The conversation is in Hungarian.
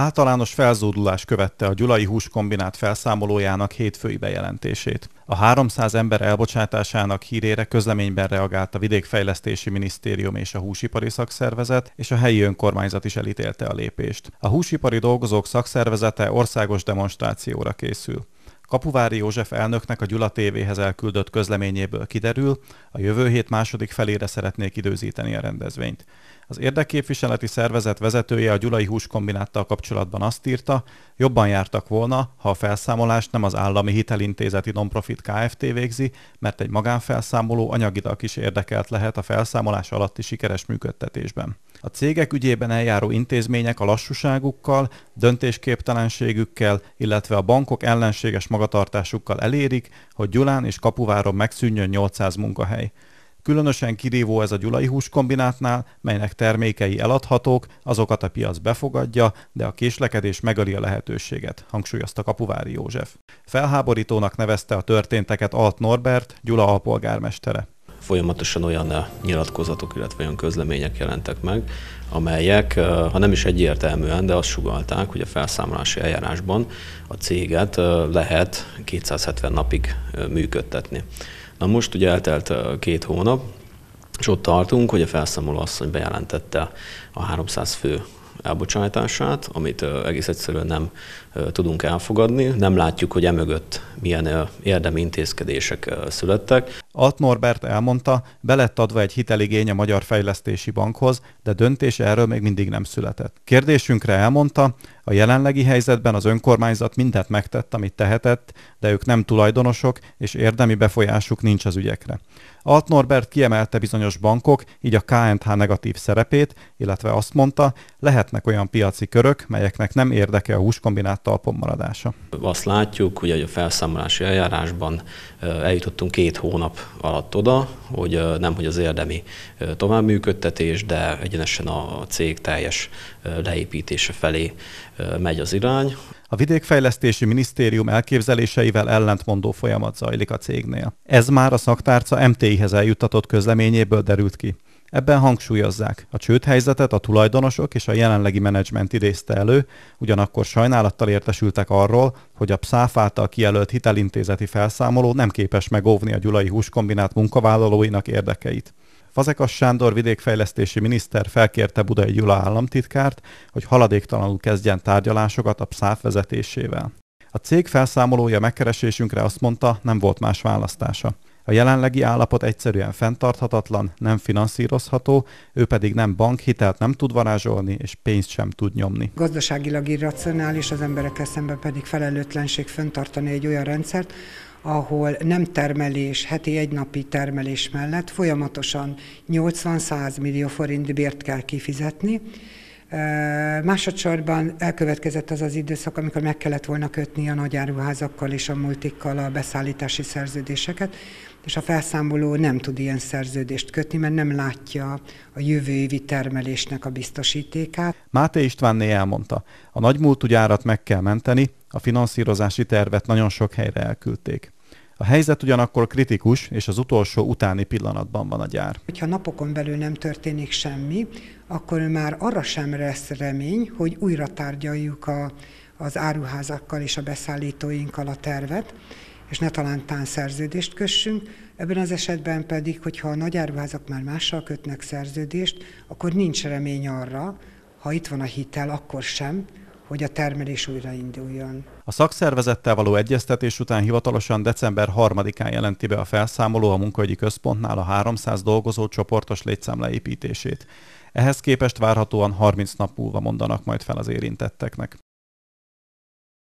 Általános felzódulás követte a Gyulai húskombinát felszámolójának hétfői bejelentését. A 300 ember elbocsátásának hírére közleményben reagált a Vidékfejlesztési Minisztérium és a Húsipari Szakszervezet, és a helyi önkormányzat is elítélte a lépést. A Húsipari Dolgozók Szakszervezete országos demonstrációra készül. Kapuvári József elnöknek a Gyula TV-hez elküldött közleményéből kiderül, a jövő hét második felére szeretnék időzíteni a rendezvényt. Az érdekképviseleti szervezet vezetője a gyulai húskombináttal kapcsolatban azt írta, jobban jártak volna, ha a felszámolást nem az állami hitelintézeti nonprofit KFT végzi, mert egy magánfelszámoló anyagilag is érdekelt lehet a felszámolás alatti sikeres működtetésben a cégek ügyében eljáró intézmények a lassúságukkal, döntésképtelenségükkel, illetve a bankok ellenséges magatartásukkal elérik, hogy Gyulán és Kapuváron megszűnjön 800 munkahely. Különösen kirívó ez a gyulai húskombinátnál, melynek termékei eladhatók, azokat a piac befogadja, de a késlekedés megöli a lehetőséget, hangsúlyozta Kapuvári József. Felháborítónak nevezte a történteket Alt Norbert, Gyula alpolgármestere folyamatosan olyan eh, nyilatkozatok, illetve olyan közlemények jelentek meg, amelyek, eh, ha nem is egyértelműen, de azt sugalták, hogy a felszámolási eljárásban a céget eh, lehet 270 napig működtetni. Na most ugye eltelt két hónap, és ott tartunk, hogy a felszámoló asszony bejelentette a 300 fő elbocsátását, amit egész egyszerűen nem tudunk elfogadni. Nem látjuk, hogy emögött milyen érdemi intézkedések születtek. Alt Norbert elmondta, be lett adva egy hiteligény a Magyar Fejlesztési Bankhoz, de döntés erről még mindig nem született. Kérdésünkre elmondta, a jelenlegi helyzetben az önkormányzat mindent megtett, amit tehetett, de ők nem tulajdonosok, és érdemi befolyásuk nincs az ügyekre. Alt Norbert kiemelte bizonyos bankok, így a KNH negatív szerepét, illetve azt mondta, lehetnek olyan piaci körök, melyeknek nem érdeke a húskombinát talpon maradása. Azt látjuk, hogy a felszámolási eljárásban eljutottunk két hónap alatt oda, hogy nem hogy az érdemi továbbműködtetés, de egyenesen a cég teljes leépítése felé megy az irány. A vidékfejlesztési minisztérium elképzeléseivel ellentmondó folyamat zajlik a cégnél. Ez már a szaktárca mt hez eljuttatott közleményéből derült ki. Ebben hangsúlyozzák, a csődhelyzetet a tulajdonosok és a jelenlegi menedzsment idézte elő, ugyanakkor sajnálattal értesültek arról, hogy a PSZÁF által kijelölt hitelintézeti felszámoló nem képes megóvni a gyulai húskombinát munkavállalóinak érdekeit. Fazekas Sándor vidékfejlesztési miniszter felkérte Budai Gyula államtitkárt, hogy haladéktalanul kezdjen tárgyalásokat a PSZÁF vezetésével. A cég felszámolója megkeresésünkre azt mondta, nem volt más választása. A jelenlegi állapot egyszerűen fenntarthatatlan, nem finanszírozható, ő pedig nem bankhitelt nem tud varázsolni, és pénzt sem tud nyomni. Gazdaságilag irracionális, az emberekkel szemben pedig felelőtlenség fenntartani egy olyan rendszert, ahol nem termelés, heti egynapi termelés mellett folyamatosan 80-100 millió forint bért kell kifizetni, Másodszorban elkövetkezett az az időszak, amikor meg kellett volna kötni a nagyáruházakkal és a multikkal a beszállítási szerződéseket, és a felszámoló nem tud ilyen szerződést kötni, mert nem látja a jövő évi termelésnek a biztosítékát. Máté Istvánné elmondta, a nagymúltú gyárat meg kell menteni, a finanszírozási tervet nagyon sok helyre elküldték. A helyzet ugyanakkor kritikus, és az utolsó utáni pillanatban van a gyár. Hogyha napokon belül nem történik semmi, akkor már arra sem lesz remény, hogy újra tárgyaljuk a, az áruházakkal és a beszállítóinkkal a tervet, és ne talán tán szerződést kössünk, Ebben az esetben pedig, hogyha a nagyáruházak már mással kötnek szerződést, akkor nincs remény arra, ha itt van a hitel, akkor sem, hogy a termelés újrainduljon. A szakszervezettel való egyeztetés után hivatalosan december 3-án jelenti be a felszámoló a munkahogyi központnál a 300 dolgozó csoportos létszámleépítését. Ehhez képest várhatóan 30 nap múlva mondanak majd fel az érintetteknek.